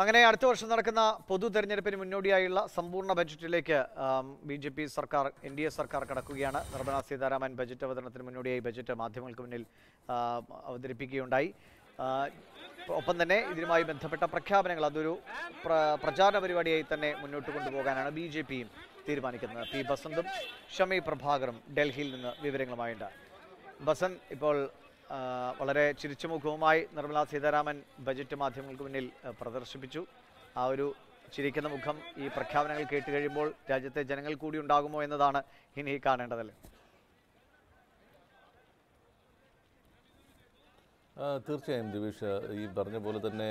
അങ്ങനെ അടുത്ത വർഷം നടക്കുന്ന പൊതു തെരഞ്ഞെടുപ്പിന് മുന്നോടിയായുള്ള സമ്പൂർണ്ണ ബജറ്റിലേക്ക് ബി ജെ പി സർക്കാർ എൻ ഡി എ സർക്കാർ കടക്കുകയാണ് നിർമ്മല സീതാരാമൻ ബജറ്റ് അവതരണത്തിന് മുന്നോടിയായി ബജറ്റ് മാധ്യമങ്ങൾക്ക് മുന്നിൽ അവതരിപ്പിക്കുകയുണ്ടായി ഒപ്പം തന്നെ ഇതിനുമായി ബന്ധപ്പെട്ട പ്രഖ്യാപനങ്ങൾ അതൊരു പ്രചാരണ പരിപാടിയായി തന്നെ മുന്നോട്ട് കൊണ്ടുപോകാനാണ് ബി ജെ പിയും തീരുമാനിക്കുന്നത് പി ബസന്തും ഷമി പ്രഭാകറും ഡൽഹിയിൽ നിന്ന് വിവരങ്ങളുമായുണ്ട് ബസന്ത് ഇപ്പോൾ വളരെ ചിരിച്ചുമുഖവുമായി നിർമ്മലാ സീതാരാമൻ ബജറ്റ് മാധ്യമങ്ങൾക്ക് മുന്നിൽ പ്രദർശിപ്പിച്ചു ആ ഒരു ചിരിക്കുന്ന മുഖം ഈ പ്രഖ്യാപനങ്ങൾ കേട്ട് കഴിയുമ്പോൾ രാജ്യത്തെ ജനങ്ങൾ കൂടി ഉണ്ടാകുമോ എന്നതാണ് ഇനി കാണേണ്ടതല്ലേ തീർച്ചയായും ദിവിഷ് ഈ പറഞ്ഞ പോലെ തന്നെ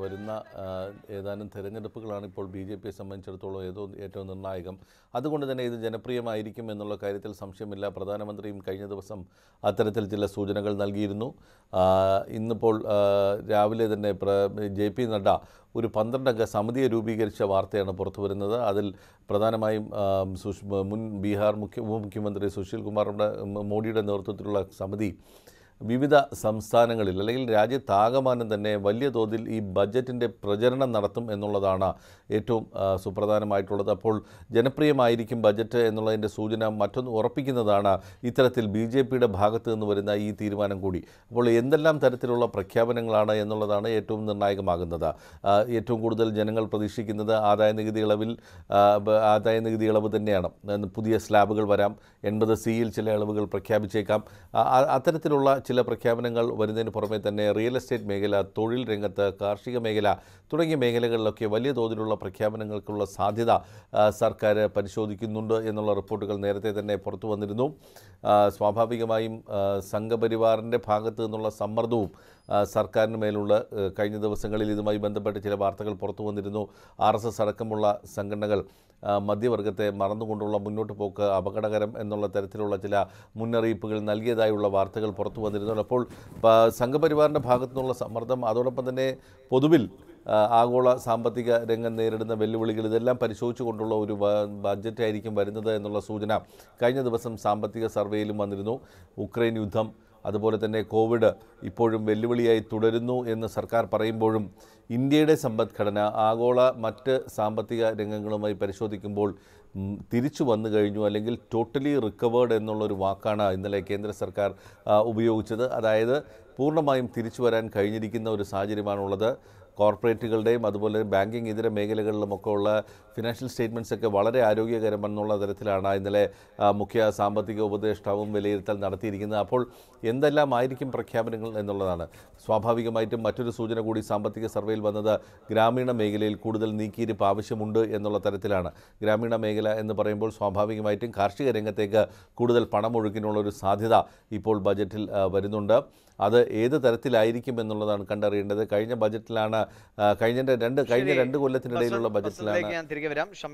വരുന്ന ഏതാനും തിരഞ്ഞെടുപ്പുകളാണ് ഇപ്പോൾ ബി ജെ പിയെ സംബന്ധിച്ചിടത്തോളം ഏതോ ഏറ്റവും നിർണായകം അതുകൊണ്ട് തന്നെ ഇത് ജനപ്രിയമായിരിക്കും എന്നുള്ള കാര്യത്തിൽ സംശയമില്ല പ്രധാനമന്ത്രിയും കഴിഞ്ഞ ദിവസം അത്തരത്തിൽ ചില സൂചനകൾ നൽകിയിരുന്നു ഇന്നിപ്പോൾ രാവിലെ തന്നെ ജെ പി നഡ്ഡ ഒരു പന്ത്രണ്ടംഗ സമിതിയെ രൂപീകരിച്ച വാർത്തയാണ് പുറത്തു വരുന്നത് അതിൽ പ്രധാനമായും മുൻ ബീഹാർ മുഖ്യ ഉപമുഖ്യമന്ത്രി സുശീൽ കുമാറുടെ മോഡിയുടെ നേതൃത്വത്തിലുള്ള സമിതി വിവിധ സംസ്ഥാനങ്ങളിൽ അല്ലെങ്കിൽ രാജ്യത്താകമാനം തന്നെ വലിയ തോതിൽ ഈ ബജറ്റിൻ്റെ പ്രചരണം നടത്തും എന്നുള്ളതാണ് ഏറ്റവും സുപ്രധാനമായിട്ടുള്ളത് അപ്പോൾ ജനപ്രിയമായിരിക്കും ബജറ്റ് എന്നുള്ളതിൻ്റെ സൂചന മറ്റൊന്ന് ഉറപ്പിക്കുന്നതാണ് ഇത്തരത്തിൽ ബി ജെ പിയുടെ ഭാഗത്ത് നിന്ന് വരുന്ന ഈ തീരുമാനം കൂടി അപ്പോൾ എന്തെല്ലാം തരത്തിലുള്ള പ്രഖ്യാപനങ്ങളാണ് എന്നുള്ളതാണ് ഏറ്റവും നിർണായകമാകുന്നത് ഏറ്റവും കൂടുതൽ ജനങ്ങൾ പ്രതീക്ഷിക്കുന്നത് ആദായ നികുതി ഇളവിൽ ആദായ നികുതി ഇളവ് തന്നെയാണ് പുതിയ സ്ലാബുകൾ വരാം എൺപത് സിയിൽ ചില ഇളവുകൾ പ്രഖ്യാപിച്ചേക്കാം അത്തരത്തിലുള്ള ചില പ്രഖ്യാപനങ്ങൾ വരുന്നതിന് പുറമെ തന്നെ റിയൽ എസ്റ്റേറ്റ് മേഖല തൊഴിൽ രംഗത്ത് കാർഷിക മേഖല തുടങ്ങിയ മേഖലകളിലൊക്കെ വലിയ തോതിലുള്ള പ്രഖ്യാപനങ്ങൾക്കുള്ള സാധ്യത സർക്കാർ പരിശോധിക്കുന്നുണ്ട് എന്നുള്ള റിപ്പോർട്ടുകൾ നേരത്തെ തന്നെ പുറത്തു വന്നിരുന്നു സ്വാഭാവികമായും സംഘപരിവാറിൻ്റെ ഭാഗത്തു നിന്നുള്ള സമ്മർദ്ദവും സർക്കാരിന് മേലുള്ള കഴിഞ്ഞ ദിവസങ്ങളിൽ ഇതുമായി ബന്ധപ്പെട്ട് ചില വാർത്തകൾ പുറത്തു വന്നിരുന്നു ആർ എസ് എസ് അടക്കമുള്ള സംഘടനകൾ മധ്യവർഗത്തെ മറന്നുകൊണ്ടുള്ള മുന്നോട്ട് പോക്ക് അപകടകരം എന്നുള്ള തരത്തിലുള്ള ചില മുന്നറിയിപ്പുകൾ നൽകിയതായുള്ള വാർത്തകൾ പുറത്തു വന്നിരുന്നു അപ്പോൾ സംഘപരിവാറിൻ്റെ ഭാഗത്തു നിന്നുള്ള സമ്മർദ്ദം അതോടൊപ്പം തന്നെ പൊതുവിൽ ആഗോള സാമ്പത്തിക രംഗം നേരിടുന്ന വെല്ലുവിളികൾ ഇതെല്ലാം പരിശോധിച്ചുകൊണ്ടുള്ള ഒരു ബഡ്ജറ്റായിരിക്കും വരുന്നത് എന്നുള്ള സൂചന കഴിഞ്ഞ ദിവസം സാമ്പത്തിക സർവേയിലും വന്നിരുന്നു ഉക്രൈൻ യുദ്ധം അതുപോലെ തന്നെ കോവിഡ് ഇപ്പോഴും വെല്ലുവിളിയായി തുടരുന്നു എന്ന് സർക്കാർ പറയുമ്പോഴും ഇന്ത്യയുടെ സമ്പദ്ഘടന ആഗോള മറ്റ് സാമ്പത്തിക രംഗങ്ങളുമായി പരിശോധിക്കുമ്പോൾ തിരിച്ചു വന്നു കഴിഞ്ഞു അല്ലെങ്കിൽ ടോട്ടലി റിക്കവേർഡ് എന്നുള്ളൊരു വാക്കാണ് ഇന്നലെ കേന്ദ്ര സർക്കാർ ഉപയോഗിച്ചത് അതായത് പൂർണ്ണമായും തിരിച്ചു വരാൻ കഴിഞ്ഞിരിക്കുന്ന ഒരു സാഹചര്യമാണുള്ളത് കോർപ്പറേറ്റുകളുടെയും അതുപോലെ ബാങ്കിങ് ഇതര മേഖലകളിലുമൊക്കെ ഉള്ള ഫിനാൻഷ്യൽ സ്റ്റേറ്റ്മെൻറ്റ്സ് ഒക്കെ വളരെ ആരോഗ്യകരമെന്നുള്ള തരത്തിലാണ് ഇന്നലെ മുഖ്യ സാമ്പത്തിക ഉപദേഷ്ടാവും വിലയിരുത്തൽ നടത്തിയിരിക്കുന്നത് അപ്പോൾ എന്തെല്ലാം ആയിരിക്കും പ്രഖ്യാപനങ്ങൾ എന്നുള്ളതാണ് സ്വാഭാവികമായിട്ടും മറ്റൊരു സൂചന കൂടി സാമ്പത്തിക സർവേയിൽ വന്നത് ഗ്രാമീണ മേഖലയിൽ കൂടുതൽ നീക്കിയിരിപ്പ് ആവശ്യമുണ്ട് എന്നുള്ള തരത്തിലാണ് ഗ്രാമീണ മേഖല എന്ന് പറയുമ്പോൾ സ്വാഭാവികമായിട്ടും കാർഷിക രംഗത്തേക്ക് കൂടുതൽ പണമൊഴുക്കിനുള്ള ഒരു സാധ്യത ഇപ്പോൾ ബജറ്റിൽ വരുന്നുണ്ട് അത് ഏത് തരത്തിലായിരിക്കും എന്നുള്ളതാണ് കണ്ടറിയേണ്ടത് കഴിഞ്ഞ ബജറ്റിലാണ് കഴിഞ്ഞ രണ്ട് കഴിഞ്ഞ രണ്ട് കൊല്ലത്തിനിടയിലുള്ള ബജറ്റിലാണ് ഞാൻ തിരികെ വരാം